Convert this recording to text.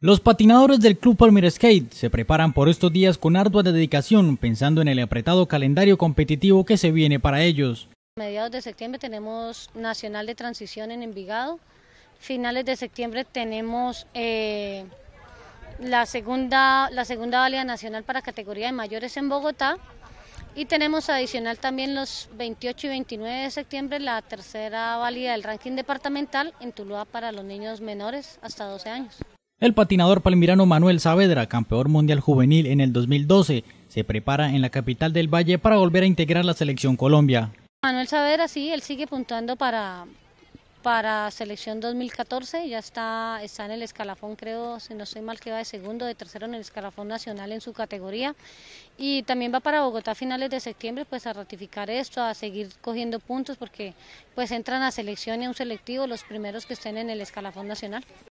Los patinadores del Club Palmer Skate se preparan por estos días con ardua dedicación, pensando en el apretado calendario competitivo que se viene para ellos. A mediados de septiembre tenemos Nacional de Transición en Envigado, finales de septiembre tenemos eh, la, segunda, la segunda válida nacional para categoría de mayores en Bogotá y tenemos adicional también los 28 y 29 de septiembre la tercera válida del ranking departamental en Tuluá para los niños menores hasta 12 años. El patinador palmirano Manuel Saavedra, campeón mundial juvenil en el 2012, se prepara en la capital del Valle para volver a integrar la selección Colombia. Manuel Saavedra sí, él sigue puntuando para, para selección 2014, ya está, está en el escalafón, creo, si no soy mal, que va de segundo, de tercero en el escalafón nacional en su categoría. Y también va para Bogotá a finales de septiembre, pues a ratificar esto, a seguir cogiendo puntos, porque pues entran a selección y a un selectivo los primeros que estén en el escalafón nacional.